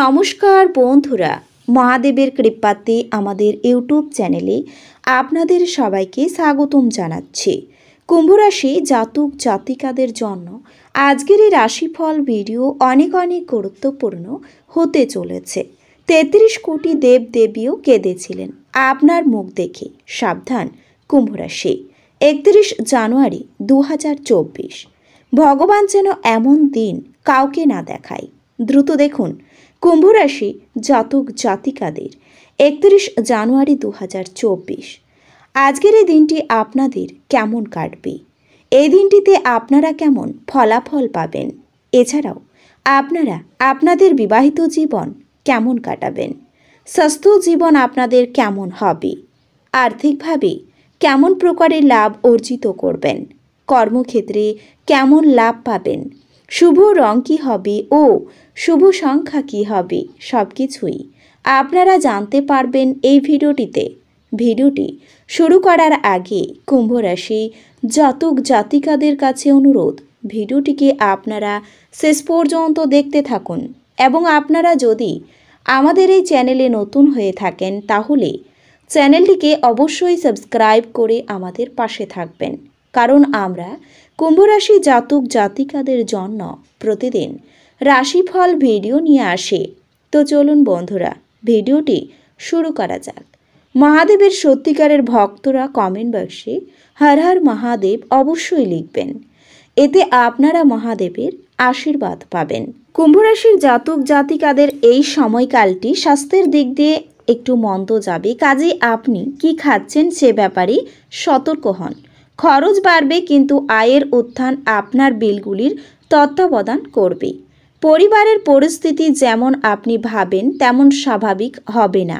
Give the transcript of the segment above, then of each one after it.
নমস্কার বন্ধুরা মহাদেবের কৃপাতে আমাদের ইউটিউব চ্যানেলে আপনাদের সবাইকে স্বাগতম জানাচ্ছি কুম্ভরাশি জাতক জাতিকাদের জন্য আজকের এই রাশিফল ভিডিও অনেক অনেক গুরুত্বপূর্ণ হতে চলেছে তেত্রিশ কোটি দেব দেবীও কেঁদেছিলেন আপনার মুখ দেখে সাবধান কুম্ভরাশি একত্রিশ জানুয়ারি দু ভগবান যেন এমন দিন কাউকে না দেখায় দ্রুত দেখুন কুম্ভরাশি জাতক জাতিকাদের একত্রিশ জানুয়ারি দু আজকের এই দিনটি আপনাদের কেমন কাটবে এই দিনটিতে আপনারা কেমন ফলাফল পাবেন এছাড়াও আপনারা আপনাদের বিবাহিত জীবন কেমন কাটাবেন স্বাস্থ্য জীবন আপনাদের কেমন হবে আর্থিকভাবে কেমন প্রকারের লাভ অর্জিত করবেন কর্মক্ষেত্রে কেমন লাভ পাবেন শুভ রং কী হবে ও শুভ সংখ্যা কী হবে সব কিছুই আপনারা জানতে পারবেন এই ভিডিওটিতে ভিডিওটি শুরু করার আগে কুম্ভ রাশি জাতক জাতিকাদের কাছে অনুরোধ ভিডিওটিকে আপনারা শেষ পর্যন্ত দেখতে থাকুন এবং আপনারা যদি আমাদের এই চ্যানেলে নতুন হয়ে থাকেন তাহলে চ্যানেলটিকে অবশ্যই সাবস্ক্রাইব করে আমাদের পাশে থাকবেন কারণ আমরা কুম্ভরাশি জাতক জাতিকাদের জন্য প্রতিদিন রাশিফল ভিডিও নিয়ে আসে তো চলুন বন্ধুরা ভিডিওটি শুরু করা যাক মহাদেবের সত্যিকারের ভক্তরা কমেন্ট বক্সে হর হর মহাদেব অবশ্যই লিখবেন এতে আপনারা মহাদেবের আশীর্বাদ পাবেন কুম্ভরাশির জাতক জাতিকাদের এই সময়কালটি স্বাস্থ্যের দিক দিয়ে একটু মন্দ যাবে কাজে আপনি কি খাচ্ছেন সে ব্যাপারে সতর্ক হন খরচ বাড়বে কিন্তু আয়ের উত্থান আপনার বিলগুলির তত্ত্বাবধান করবে পরিবারের পরিস্থিতি যেমন আপনি ভাবেন তেমন স্বাভাবিক হবে না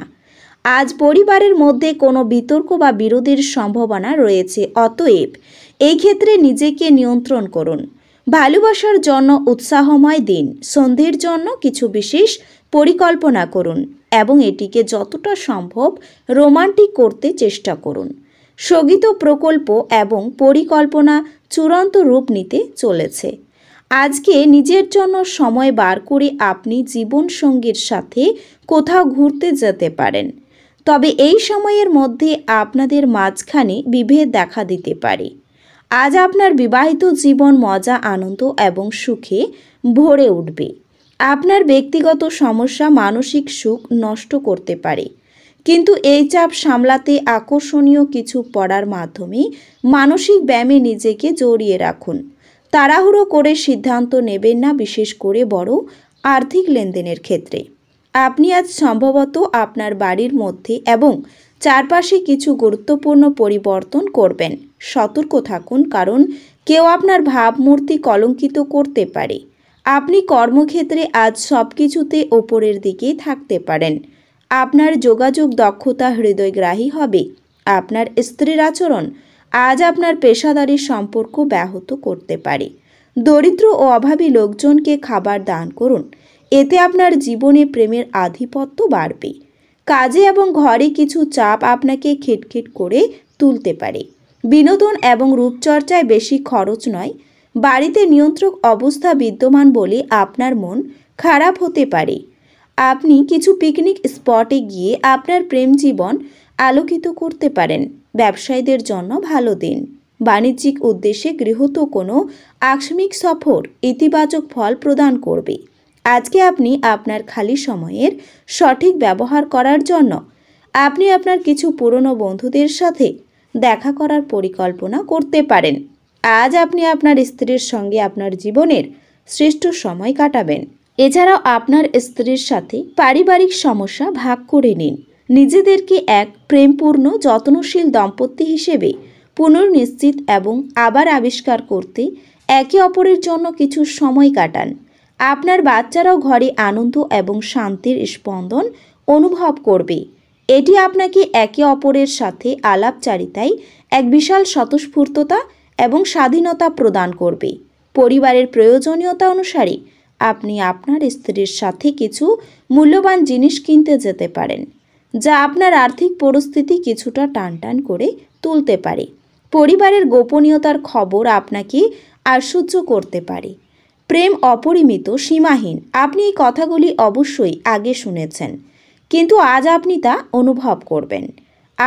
আজ পরিবারের মধ্যে কোনো বিতর্ক বা বিরোধের সম্ভাবনা রয়েছে অতএব এই ক্ষেত্রে নিজেকে নিয়ন্ত্রণ করুন ভালোবাসার জন্য উৎসাহময় দিন সন্ধের জন্য কিছু বিশেষ পরিকল্পনা করুন এবং এটিকে যতটা সম্ভব রোমান্টিক করতে চেষ্টা করুন স্থগিত প্রকল্প এবং পরিকল্পনা চূড়ান্ত রূপ নিতে চলেছে আজকে নিজের জন্য সময় বার করে আপনি জীবনসঙ্গীর সাথে কোথাও ঘুরতে যেতে পারেন তবে এই সময়ের মধ্যে আপনাদের মাঝখানে বিভেদ দেখা দিতে পারে আজ আপনার বিবাহিত জীবন মজা আনন্দ এবং সুখে ভরে উঠবে আপনার ব্যক্তিগত সমস্যা মানসিক সুখ নষ্ট করতে পারে কিন্তু এই চাপ সামলাতে আকর্ষণীয় কিছু পড়ার মাধ্যমে মানসিক ব্যায়ামে নিজেকে জড়িয়ে রাখুন তাড়াহুড়ো করে সিদ্ধান্ত নেবেন না বিশেষ করে বড় আর্থিক লেনদেনের ক্ষেত্রে আপনি আজ সম্ভবত আপনার বাড়ির মধ্যে এবং চারপাশে কিছু গুরুত্বপূর্ণ পরিবর্তন করবেন সতর্ক থাকুন কারণ কেউ আপনার ভাবমূর্তি কলঙ্কিত করতে পারে আপনি কর্মক্ষেত্রে আজ সব কিছুতে ওপরের দিকেই থাকতে পারেন আপনার যোগাযোগ দক্ষতা হৃদয়গ্রাহী হবে আপনার স্ত্রীর আচরণ আজ আপনার পেশাদারি সম্পর্ক ব্যাহত করতে পারে দরিদ্র ও অভাবী লোকজনকে খাবার দান করুন এতে আপনার জীবনে প্রেমের আধিপত্য বাড়বে কাজে এবং ঘরে কিছু চাপ আপনাকে খিটখিট করে তুলতে পারে বিনোদন এবং রূপচর্চায় বেশি খরচ নয় বাড়িতে নিয়ন্ত্রক অবস্থা বিদ্যমান বলে আপনার মন খারাপ হতে পারে আপনি কিছু পিকনিক স্পটে গিয়ে আপনার প্রেম জীবন আলোকিত করতে পারেন ব্যবসায়ীদের জন্য ভালো দিন বাণিজ্যিক উদ্দেশ্যে গৃহত কোনো আকস্মিক সফর ইতিবাচক ফল প্রদান করবে আজকে আপনি আপনার খালি সময়ের সঠিক ব্যবহার করার জন্য আপনি আপনার কিছু পুরনো বন্ধুদের সাথে দেখা করার পরিকল্পনা করতে পারেন আজ আপনি আপনার স্ত্রীর সঙ্গে আপনার জীবনের শ্রেষ্ঠ সময় কাটাবেন এছাড়াও আপনার স্ত্রীর সাথে পারিবারিক সমস্যা ভাগ করে নিন নিজেদেরকে এক প্রেমপূর্ণ যত্নশীল দম্পতি হিসেবে পুনর্নিশ্চিত এবং আবার আবিষ্কার করতে একে অপরের জন্য কিছু সময় কাটান আপনার বাচ্চারাও ঘরে আনন্দ এবং শান্তির স্পন্দন অনুভব করবে এটি আপনাকে একে অপরের সাথে আলাপচারিতায় এক বিশাল স্বতঃস্ফূর্ততা এবং স্বাধীনতা প্রদান করবে পরিবারের প্রয়োজনীয়তা অনুসারে আপনি আপনার স্ত্রীর সাথে কিছু মূল্যবান জিনিস কিনতে যেতে পারেন যা আপনার আর্থিক পরিস্থিতি কিছুটা টানটান করে তুলতে পারে পরিবারের গোপনীয়তার খবর আপনাকে আশ্চর্য করতে পারে প্রেম অপরিমিত সীমাহীন আপনি এই কথাগুলি অবশ্যই আগে শুনেছেন কিন্তু আজ আপনি তা অনুভব করবেন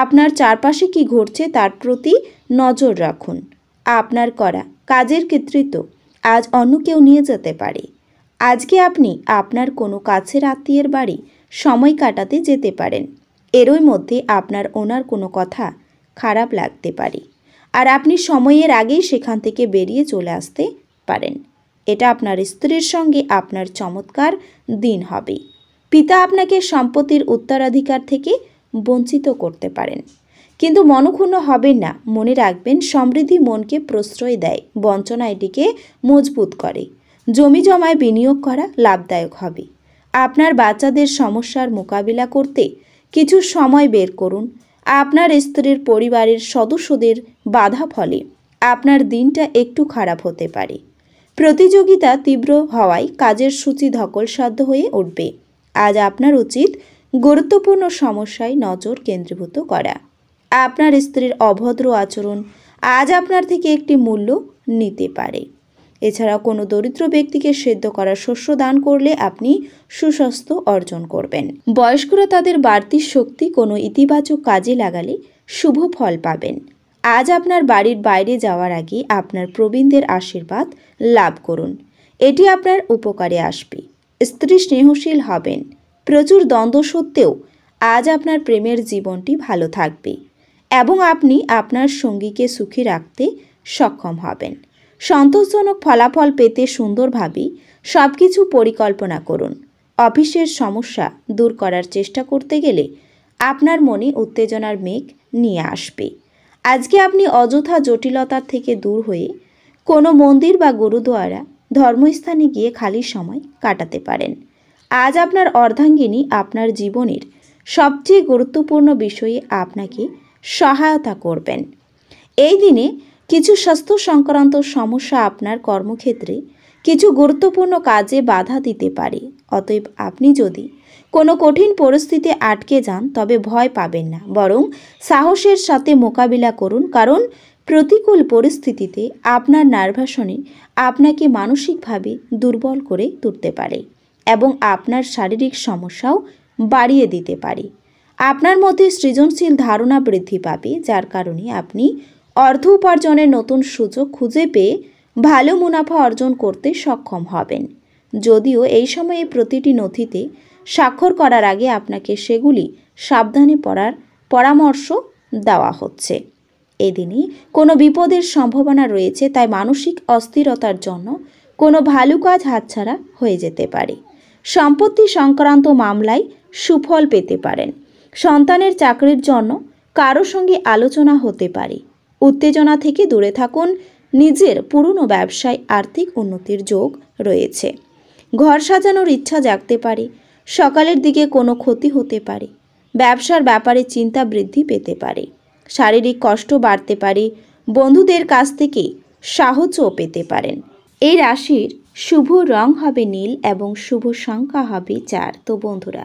আপনার চারপাশে কি ঘটছে তার প্রতি নজর রাখুন আপনার করা কাজের কৃতিত্ব আজ অন্য কেউ নিয়ে যেতে পারে আজকে আপনি আপনার কোনো কাছের আত্মীয়ের বাড়ি সময় কাটাতে যেতে পারেন এরই মধ্যে আপনার ওনার কোনো কথা খারাপ লাগতে পারে আর আপনি সময়ের আগেই সেখান থেকে বেরিয়ে চলে আসতে পারেন এটা আপনার স্ত্রীর সঙ্গে আপনার চমৎকার দিন হবে পিতা আপনাকে সম্পত্তির উত্তরাধিকার থেকে বঞ্চিত করতে পারেন কিন্তু মনক্ষুণ্ণ হবেন না মনে রাখবেন সমৃদ্ধি মনকে প্রশ্রয় দেয় বঞ্চনা এটিকে মজবুত করে জমি জমায় বিনিয়োগ করা লাভদায়ক হবে আপনার বাচ্চাদের সমস্যার মোকাবিলা করতে কিছু সময় বের করুন আপনার স্ত্রীর পরিবারের সদস্যদের বাধা ফলে আপনার দিনটা একটু খারাপ হতে পারে প্রতিযোগিতা তীব্র হওয়ায় কাজের সূচি ধকলসাধ্য হয়ে উঠবে আজ আপনার উচিত গুরুত্বপূর্ণ সমস্যায় নজর কেন্দ্রীভূত করা আপনার স্ত্রীর অভদ্র আচরণ আজ আপনার থেকে একটি মূল্য নিতে পারে এছাড়া কোনো দরিদ্র ব্যক্তিকে সেদ্ধ করা শস্য দান করলে আপনি সুস্বাস্থ্য অর্জন করবেন বয়স্করা তাদের বাড়তি শক্তি কোনো ইতিবাচক কাজে লাগালে শুভ ফল পাবেন আজ আপনার বাড়ির বাইরে যাওয়ার আগে আপনার প্রবীণদের আশীর্বাদ লাভ করুন এটি আপনার উপকারে আসবে স্ত্রী স্নেহশীল হবেন প্রচুর দ্বন্দ্ব সত্ত্বেও আজ আপনার প্রেমের জীবনটি ভালো থাকবে এবং আপনি আপনার সঙ্গীকে সুখী রাখতে সক্ষম হবেন সন্তোষজনক ফলাফল পেতে সুন্দরভাবে সব কিছু পরিকল্পনা করুন অফিসের সমস্যা দূর করার চেষ্টা করতে গেলে আপনার মনে উত্তেজনার মেঘ নিয়ে আসবে আজকে আপনি অযথা জটিলতার থেকে দূর হয়ে কোনো মন্দির বা গুরুদুয়ারা ধর্মস্থানে গিয়ে খালি সময় কাটাতে পারেন আজ আপনার অর্ধাঙ্গিনী আপনার জীবনের সবচেয়ে গুরুত্বপূর্ণ বিষয়ে আপনাকে সহায়তা করবেন এই দিনে কিছু স্বাস্থ্য সংক্রান্ত সমস্যা আপনার কর্মক্ষেত্রে কিছু গুরুত্বপূর্ণ কাজে বাধা দিতে পারে অতএব আপনি যদি কোনো কঠিন পরিস্থিতি আটকে যান তবে ভয় পাবেন না বরং সাহসের সাথে মোকাবিলা করুন কারণ প্রতিকূল পরিস্থিতিতে আপনার নার্ভাসনে আপনাকে মানসিকভাবে দুর্বল করে তুলতে পারে এবং আপনার শারীরিক সমস্যাও বাড়িয়ে দিতে পারে আপনার মধ্যে সৃজনশীল ধারণা বৃদ্ধি পাবে যার কারণে আপনি অর্থ উপার্জনের নতুন সুযোগ খুঁজে পেয়ে ভালো মুনাফা অর্জন করতে সক্ষম হবেন যদিও এই সময়ে প্রতিটি নথিতে স্বাক্ষর করার আগে আপনাকে সেগুলি সাবধানে পড়ার পরামর্শ দেওয়া হচ্ছে এদিনই কোনো বিপদের সম্ভাবনা রয়েছে তাই মানসিক অস্থিরতার জন্য কোনো ভালো কাজ হাতছাড়া হয়ে যেতে পারে সম্পত্তি সংক্রান্ত মামলায় সুফল পেতে পারেন সন্তানের চাকরির জন্য কারো সঙ্গে আলোচনা হতে পারে উত্তেজনা থেকে দূরে থাকুন নিজের পুরনো ব্যবসায় আর্থিক উন্নতির যোগ রয়েছে ঘর সাজানোর ইচ্ছা জাগতে পারে সকালের দিকে কোনো ক্ষতি হতে পারে ব্যবসার ব্যাপারে চিন্তা বৃদ্ধি পেতে পারে শারীরিক কষ্ট বাড়তে পারে বন্ধুদের কাছ থেকে সাহসও পেতে পারেন এই রাশির শুভ রং হবে নীল এবং শুভ সংখ্যা হবে চার তো বন্ধুরা